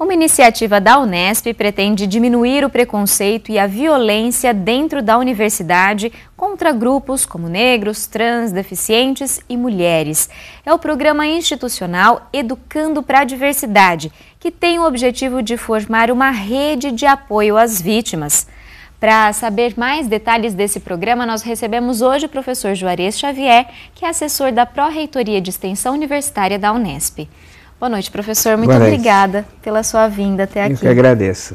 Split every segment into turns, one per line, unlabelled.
Uma iniciativa da Unesp pretende diminuir o preconceito e a violência dentro da universidade contra grupos como negros, trans, deficientes e mulheres. É o programa institucional Educando para a Diversidade, que tem o objetivo de formar uma rede de apoio às vítimas. Para saber mais detalhes desse programa, nós recebemos hoje o professor Juarez Xavier, que é assessor da Pró-Reitoria de Extensão Universitária da Unesp. Boa noite, professor. Muito noite. obrigada pela sua vinda até aqui. Eu que
agradeço.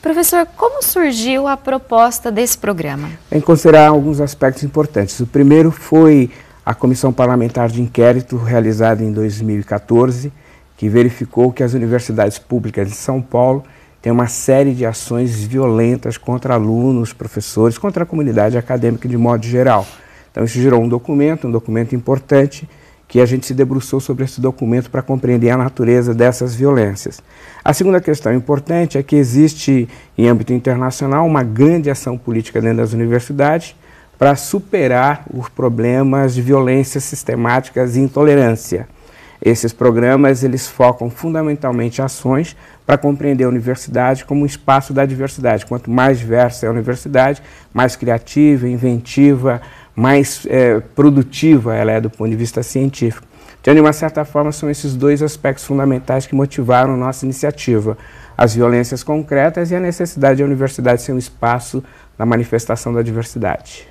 Professor, como surgiu a proposta desse programa?
Em considerar alguns aspectos importantes. O primeiro foi a Comissão Parlamentar de Inquérito, realizada em 2014, que verificou que as universidades públicas de São Paulo têm uma série de ações violentas contra alunos, professores, contra a comunidade acadêmica de modo geral. Então, isso gerou um documento, um documento importante, que a gente se debruçou sobre esse documento para compreender a natureza dessas violências. A segunda questão importante é que existe, em âmbito internacional, uma grande ação política dentro das universidades para superar os problemas de violências sistemáticas e intolerância. Esses programas eles focam fundamentalmente ações para compreender a universidade como um espaço da diversidade. Quanto mais diversa é a universidade, mais criativa, inventiva, mais é, produtiva ela é do ponto de vista científico. Então, de uma certa forma, são esses dois aspectos fundamentais que motivaram nossa iniciativa: as violências concretas e a necessidade da universidade ser um espaço da manifestação da diversidade.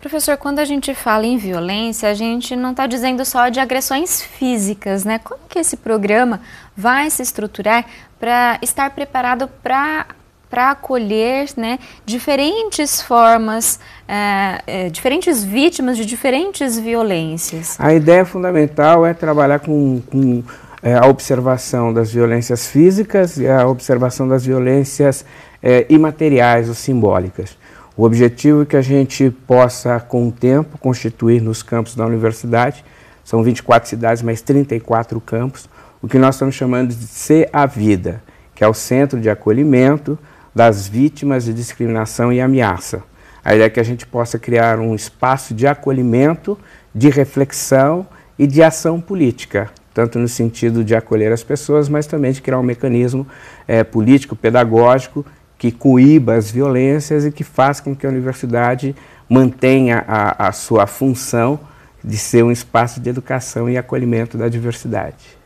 Professor, quando a gente fala em violência, a gente não está dizendo só de agressões físicas, né? Como que esse programa vai se estruturar para estar preparado para para acolher né, diferentes formas, é, é, diferentes vítimas de diferentes violências.
A ideia fundamental é trabalhar com, com é, a observação das violências físicas e a observação das violências é, imateriais ou simbólicas. O objetivo é que a gente possa, com o tempo, constituir nos campos da universidade, são 24 cidades, mais 34 campos, o que nós estamos chamando de Ser a Vida, que é o centro de acolhimento, das vítimas de discriminação e ameaça. A ideia é que a gente possa criar um espaço de acolhimento, de reflexão e de ação política, tanto no sentido de acolher as pessoas, mas também de criar um mecanismo é, político, pedagógico, que coíba as violências e que faça com que a universidade mantenha a, a sua função de ser um espaço de educação e acolhimento da diversidade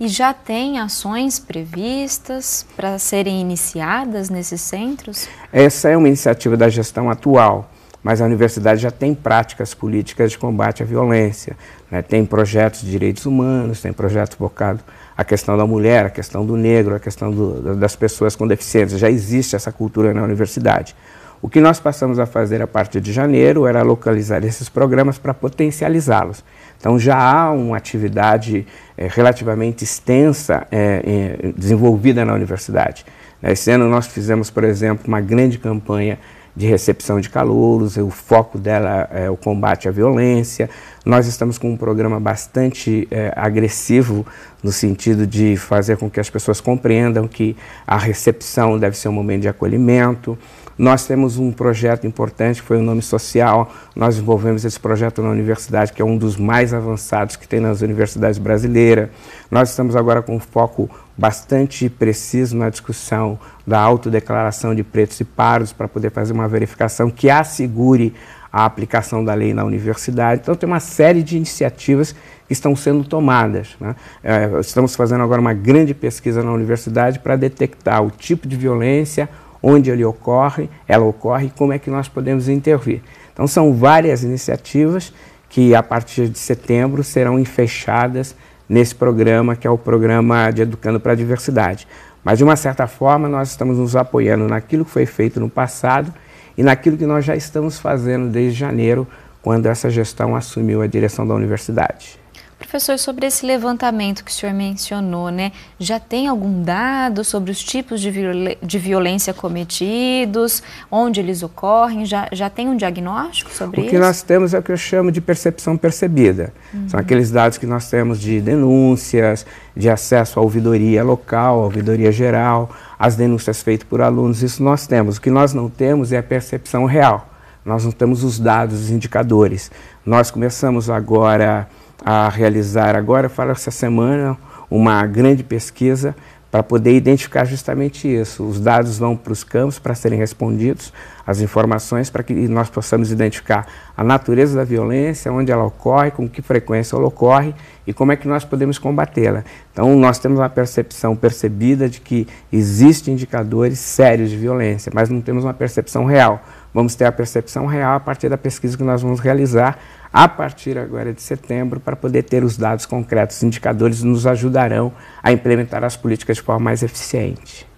e já tem ações previstas para serem iniciadas nesses centros?
Essa é uma iniciativa da gestão atual, mas a universidade já tem práticas políticas de combate à violência, né? tem projetos de direitos humanos, tem projetos focados à questão da mulher, à questão do negro, à questão do, das pessoas com deficiência. Já existe essa cultura na universidade. O que nós passamos a fazer a partir de janeiro era localizar esses programas para potencializá-los. Então já há uma atividade é, relativamente extensa é, é, desenvolvida na universidade. Esse ano nós fizemos, por exemplo, uma grande campanha de recepção de calouros, o foco dela é o combate à violência. Nós estamos com um programa bastante eh, agressivo no sentido de fazer com que as pessoas compreendam que a recepção deve ser um momento de acolhimento. Nós temos um projeto importante que foi o Nome Social. Nós desenvolvemos esse projeto na universidade, que é um dos mais avançados que tem nas universidades brasileiras. Nós estamos agora com um foco bastante preciso na discussão da autodeclaração de pretos e pardos para poder fazer uma verificação que assegure a aplicação da lei na universidade. Então, tem uma série de iniciativas estão sendo tomadas. Né? É, estamos fazendo agora uma grande pesquisa na universidade para detectar o tipo de violência, onde ele ocorre, ela ocorre e como é que nós podemos intervir. Então são várias iniciativas que a partir de setembro serão enfechadas nesse programa, que é o programa de Educando para a Diversidade. Mas, de uma certa forma, nós estamos nos apoiando naquilo que foi feito no passado e naquilo que nós já estamos fazendo desde janeiro, quando essa gestão assumiu a direção da universidade.
Professor, sobre esse levantamento que o senhor mencionou, né? Já tem algum dado sobre os tipos de, viol de violência cometidos, onde eles ocorrem? Já, já tem um diagnóstico sobre isso? O que nós
temos é o que eu chamo de percepção percebida. Uhum. São aqueles dados que nós temos de denúncias, de acesso à ouvidoria local, à ouvidoria geral, as denúncias feitas por alunos, isso nós temos. O que nós não temos é a percepção real. Nós não temos os dados, os indicadores. Nós começamos agora a realizar agora, fala essa semana, uma grande pesquisa para poder identificar justamente isso. Os dados vão para os campos para serem respondidos, as informações para que nós possamos identificar a natureza da violência, onde ela ocorre, com que frequência ela ocorre e como é que nós podemos combatê-la. Então, nós temos uma percepção percebida de que existem indicadores sérios de violência, mas não temos uma percepção real. Vamos ter a percepção real a partir da pesquisa que nós vamos realizar a partir agora de setembro para poder ter os dados concretos. Os indicadores nos ajudarão a implementar as políticas de forma mais eficiente.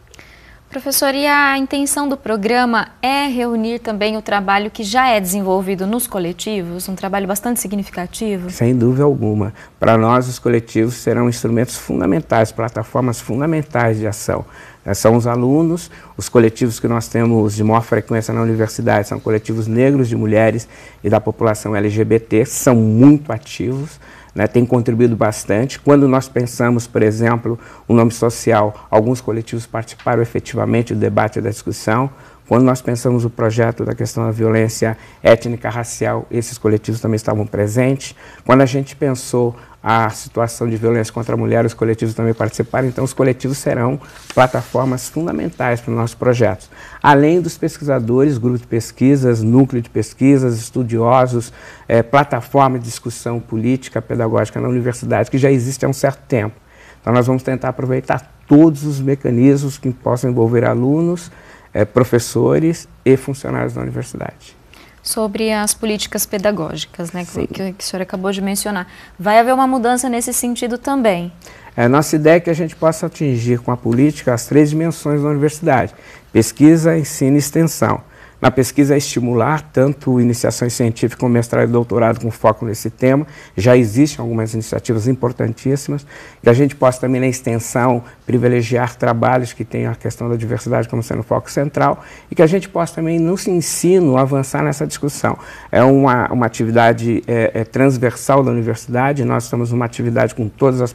Professor, e a intenção do programa é reunir também o trabalho que já é desenvolvido nos coletivos, um trabalho bastante significativo? Sem
dúvida alguma. Para nós, os coletivos serão instrumentos fundamentais, plataformas fundamentais de ação. Né, são os alunos, os coletivos que nós temos de maior frequência na universidade são coletivos negros de mulheres e da população LGBT, são muito ativos né, tem contribuído bastante. Quando nós pensamos, por exemplo, o nome social, alguns coletivos participaram efetivamente do debate e da discussão. Quando nós pensamos o projeto da questão da violência étnica racial, esses coletivos também estavam presentes. Quando a gente pensou a situação de violência contra a mulher, os coletivos também participaram, então os coletivos serão plataformas fundamentais para os nossos projetos. Além dos pesquisadores, grupos de pesquisas, núcleo de pesquisas, estudiosos, é, plataforma de discussão política, pedagógica na universidade, que já existe há um certo tempo. Então nós vamos tentar aproveitar todos os mecanismos que possam envolver alunos, é, professores e funcionários da universidade
sobre as políticas pedagógicas, né, que, que, que, o senhor acabou de mencionar. Vai haver uma mudança nesse sentido também.
É nossa ideia é que a gente possa atingir com a política as três dimensões da universidade: pesquisa, ensino e extensão. Na pesquisa é estimular tanto iniciações científicas como mestrado e doutorado com foco nesse tema. Já existem algumas iniciativas importantíssimas. Que a gente possa também, na extensão, privilegiar trabalhos que tenham a questão da diversidade como sendo foco central e que a gente possa também, no ensino, avançar nessa discussão. É uma, uma atividade é, é transversal da universidade, nós estamos numa atividade com todas as,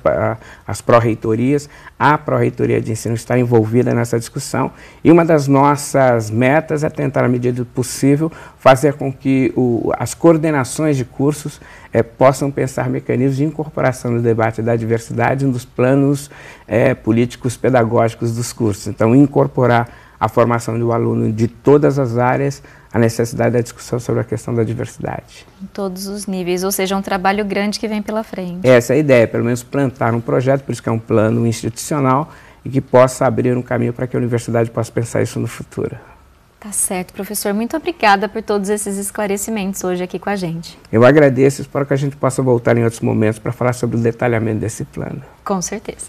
as pró-reitorias, a pró-reitoria de ensino está envolvida nessa discussão e uma das nossas metas é tentar a medida do possível, fazer com que o, as coordenações de cursos é, possam pensar mecanismos de incorporação do debate da diversidade nos planos é, políticos pedagógicos dos cursos. Então, incorporar a formação do aluno de todas as áreas, a necessidade da discussão sobre a questão da diversidade.
Em todos os níveis, ou seja, é um trabalho grande que vem pela frente. É
essa é a ideia, pelo menos plantar um projeto, por isso que é um plano institucional, e que possa abrir um caminho para que a universidade possa pensar isso no futuro.
Tá certo, professor. Muito obrigada por todos esses esclarecimentos hoje aqui com a gente.
Eu agradeço, espero que a gente possa voltar em outros momentos para falar sobre o detalhamento desse plano.
Com certeza.